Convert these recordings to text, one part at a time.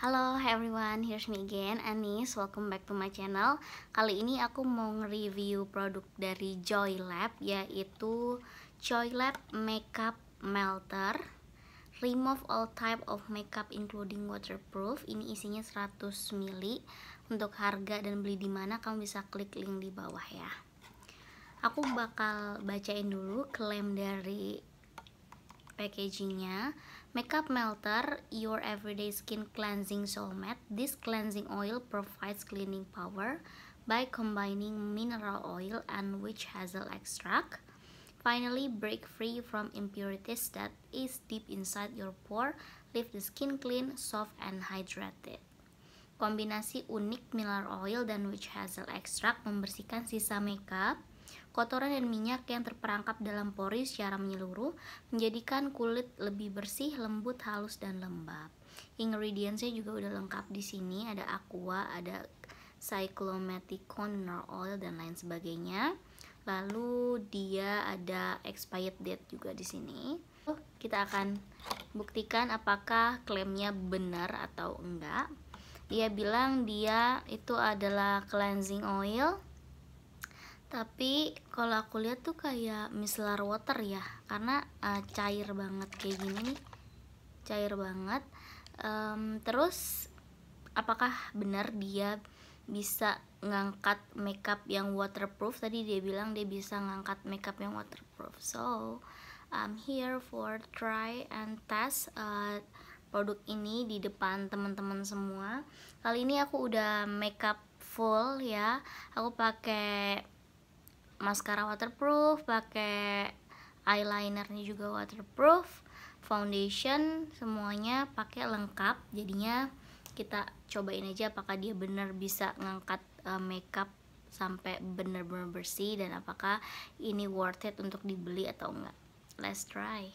Halo everyone, here's me again, Anis. Welcome back to my channel. Kali ini aku mau nge-review produk dari Joy Lab, yaitu Joy Lab Makeup Melter. Remove all type of makeup including waterproof. Ini isinya 100 ml. Untuk harga dan beli di mana kamu bisa klik link di bawah ya. Aku bakal bacain dulu klaim dari packagingnya Makeup Melter Your Everyday Skin Cleansing Soul Matte This cleansing oil provides cleaning power by combining mineral oil and witch hazel extract Finally, break free from impurities that is deep inside your pore, leave the skin clean, soft, and hydrated. Kombinasi unik mineral oil dan witch hazel extract membersihkan sisa makeup, Kotoran dan minyak yang terperangkap dalam pori secara menyeluruh menjadikan kulit lebih bersih, lembut, halus, dan lembab. Ingredientsnya juga udah lengkap di sini, ada aqua, ada cyclomaticone, mineral oil, dan lain sebagainya. Lalu dia ada expired date juga di sini. Kita akan buktikan apakah klaimnya benar atau enggak. Dia bilang dia itu adalah cleansing oil, tapi kalau aku lihat tuh kayak micellar water ya karena uh, cair banget kayak gini nih cair banget um, terus apakah benar dia bisa ngangkat makeup yang waterproof tadi dia bilang dia bisa ngangkat makeup yang waterproof so I'm here for try and test uh, produk ini di depan teman-teman semua kali ini aku udah makeup full ya aku pakai maskara waterproof pakai eyelinernya juga waterproof foundation semuanya pakai lengkap jadinya kita cobain aja apakah dia bener bisa ngangkat uh, makeup sampai bener-bener bersih dan apakah ini worth it untuk dibeli atau enggak let's try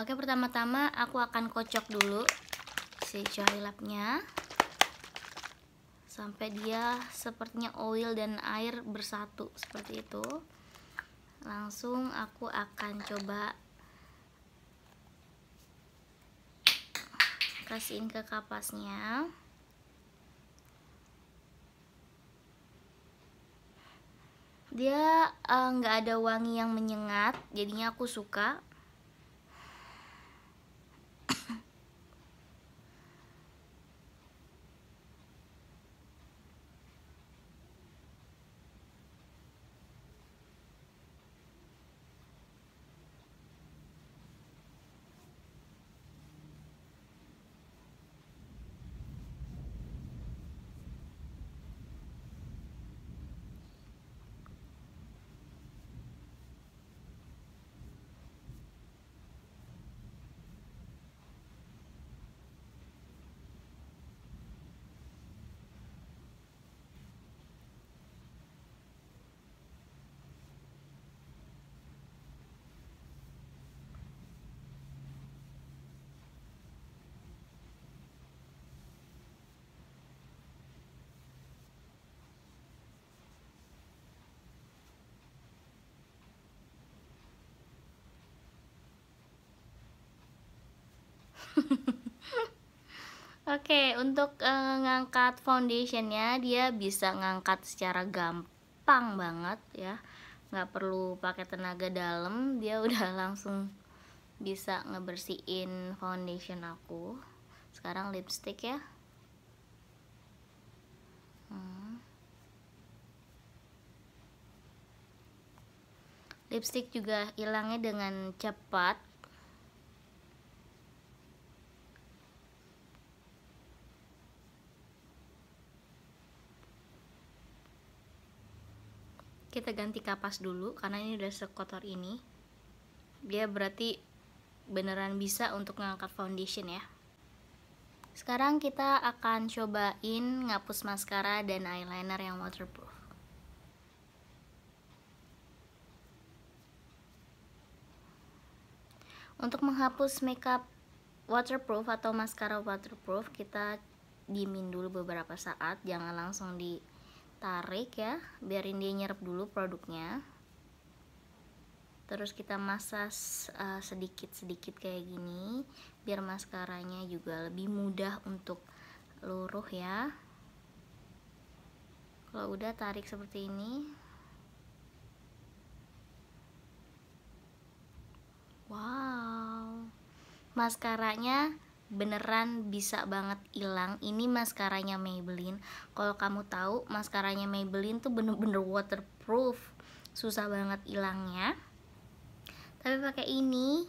oke pertama-tama aku akan kocok dulu si joy sampai dia sepertinya oil dan air bersatu seperti itu langsung aku akan coba kasihin ke kapasnya dia eh, nggak uh, ada wangi yang menyengat jadinya aku suka Oke, okay, untuk uh, ngangkat foundationnya dia bisa ngangkat secara gampang banget ya, nggak perlu pakai tenaga dalam, dia udah langsung bisa ngebersihin foundation aku. Sekarang lipstick ya. Hmm. Lipstick juga hilangnya dengan cepat kita ganti kapas dulu karena ini udah sekotor ini dia berarti beneran bisa untuk ngangkat foundation ya sekarang kita akan cobain ngapus maskara dan eyeliner yang waterproof untuk menghapus makeup waterproof atau maskara waterproof kita diemin dulu beberapa saat jangan langsung di tarik ya biarin dia nyerap dulu produknya terus kita masas eh, sedikit-sedikit uh, kayak gini biar maskaranya juga lebih mudah untuk luruh ya kalau udah tarik seperti ini wow maskaranya beneran bisa banget hilang ini maskaranya Maybelline kalau kamu tahu maskaranya Maybelline tuh bener-bener waterproof susah banget hilangnya tapi pakai ini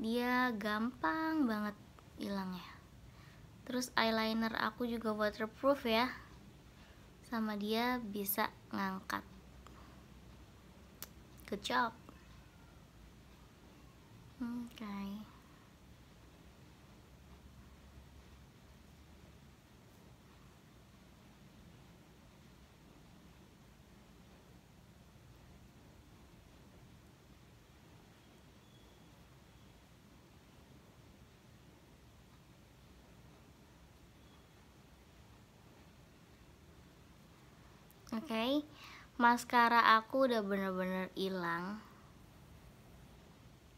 dia gampang banget hilangnya terus eyeliner aku juga waterproof ya sama dia bisa ngangkat good job okay oke okay. maskara aku udah bener-bener hilang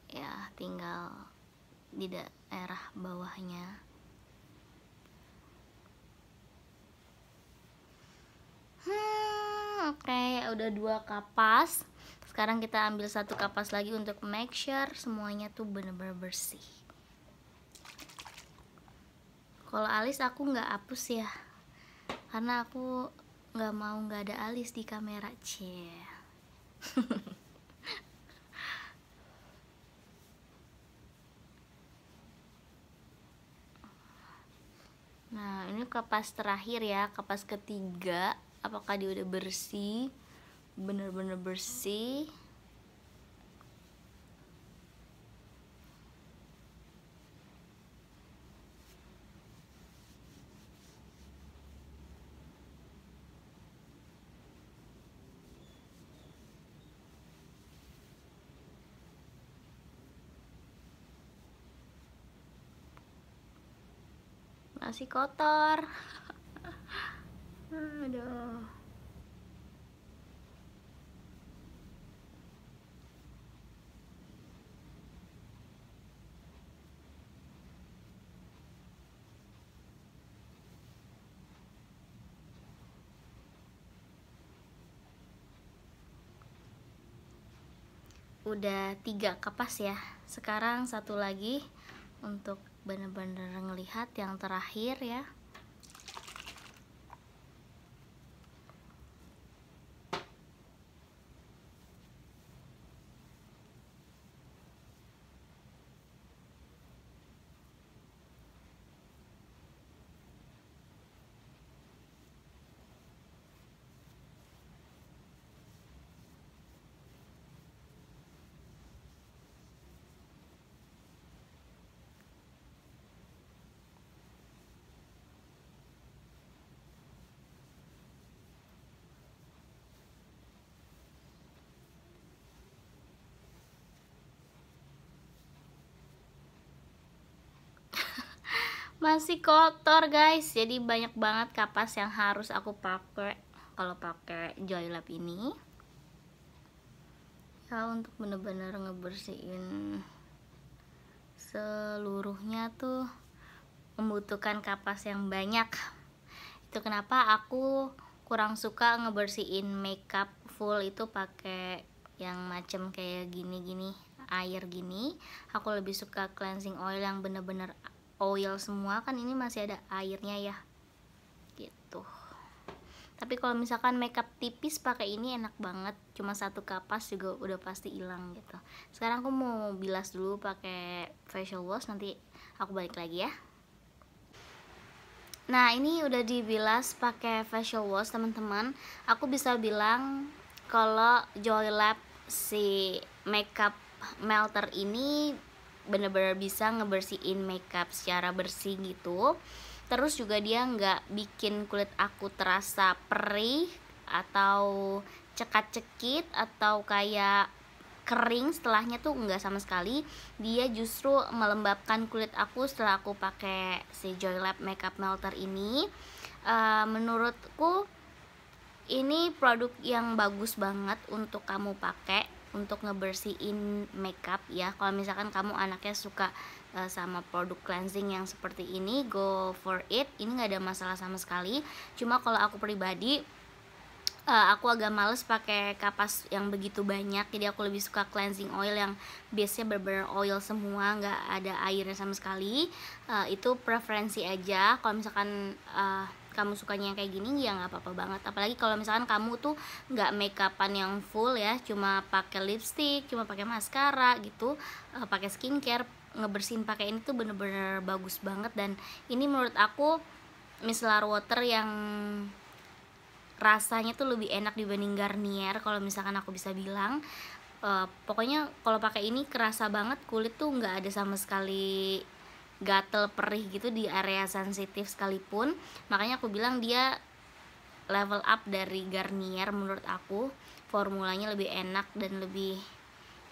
ya tinggal di daerah bawahnya hmm oke okay. udah dua kapas sekarang kita ambil satu kapas lagi untuk make sure semuanya tuh bener-bener bersih kalau alis aku nggak hapus ya karena aku nggak mau nggak ada alis di kamera c nah ini kapas terakhir ya kapas ketiga apakah dia udah bersih bener-bener bersih masih kotor aduh udah tiga kapas ya sekarang satu lagi untuk benar-benar ngelihat yang terakhir ya masih kotor guys jadi banyak banget kapas yang harus aku pakai kalau pakai joy lab ini ya untuk bener-bener ngebersihin seluruhnya tuh membutuhkan kapas yang banyak itu kenapa aku kurang suka ngebersihin makeup full itu pakai yang macem kayak gini-gini air gini aku lebih suka cleansing oil yang bener-bener oil semua kan ini masih ada airnya ya gitu tapi kalau misalkan makeup tipis pakai ini enak banget cuma satu kapas juga udah pasti hilang gitu sekarang aku mau bilas dulu pakai facial wash nanti aku balik lagi ya nah ini udah dibilas pakai facial wash teman-teman aku bisa bilang kalau Joylab si makeup melter ini bener-bener bisa ngebersihin makeup secara bersih gitu terus juga dia nggak bikin kulit aku terasa perih atau cekat-cekit atau kayak kering setelahnya tuh nggak sama sekali dia justru melembabkan kulit aku setelah aku pakai si Lab Makeup Melter ini uh, menurutku ini produk yang bagus banget untuk kamu pakai untuk ngebersihin makeup ya kalau misalkan kamu anaknya suka uh, sama produk cleansing yang seperti ini go for it ini nggak ada masalah sama sekali cuma kalau aku pribadi uh, aku agak males pakai kapas yang begitu banyak jadi aku lebih suka cleansing oil yang biasanya berber oil semua nggak ada airnya sama sekali uh, itu preferensi aja kalau misalkan uh, kamu sukanya yang kayak gini ya nggak apa-apa banget apalagi kalau misalkan kamu tuh nggak make upan yang full ya cuma pakai lipstick cuma pakai maskara gitu uh, pakai skincare ngebersihin pakai ini tuh bener-bener bagus banget dan ini menurut aku micellar water yang rasanya tuh lebih enak dibanding Garnier kalau misalkan aku bisa bilang uh, pokoknya kalau pakai ini kerasa banget kulit tuh nggak ada sama sekali gatel perih gitu di area sensitif sekalipun makanya aku bilang dia level up dari Garnier menurut aku formulanya lebih enak dan lebih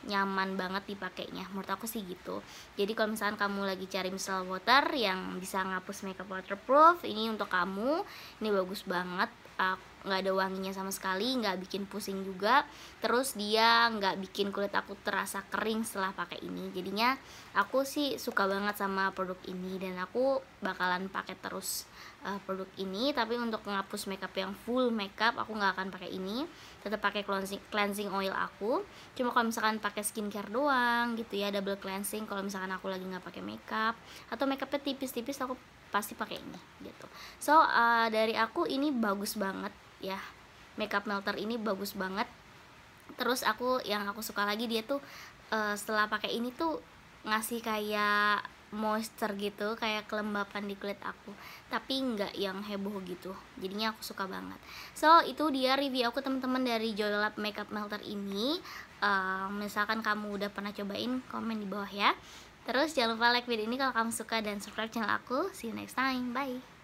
nyaman banget dipakainya menurut aku sih gitu jadi kalau misalkan kamu lagi cari micellar water yang bisa ngapus makeup waterproof ini untuk kamu ini bagus banget aku nggak ada wanginya sama sekali nggak bikin pusing juga terus dia nggak bikin kulit aku terasa kering setelah pakai ini jadinya aku sih suka banget sama produk ini dan aku bakalan pakai terus uh, produk ini tapi untuk menghapus makeup yang full makeup aku nggak akan pakai ini tetap pakai cleansing cleansing oil aku cuma kalau misalkan pakai skincare doang gitu ya double cleansing kalau misalkan aku lagi nggak pakai makeup atau makeupnya tipis-tipis aku pasti pakai ini gitu so uh, dari aku ini bagus banget ya makeup melter ini bagus banget terus aku yang aku suka lagi dia tuh uh, setelah pakai ini tuh ngasih kayak moisture gitu kayak kelembapan di kulit aku tapi nggak yang heboh gitu jadinya aku suka banget so itu dia review aku teman-teman dari Joylab Makeup Melter ini uh, misalkan kamu udah pernah cobain komen di bawah ya terus jangan lupa like video ini kalau kamu suka dan subscribe channel aku see you next time bye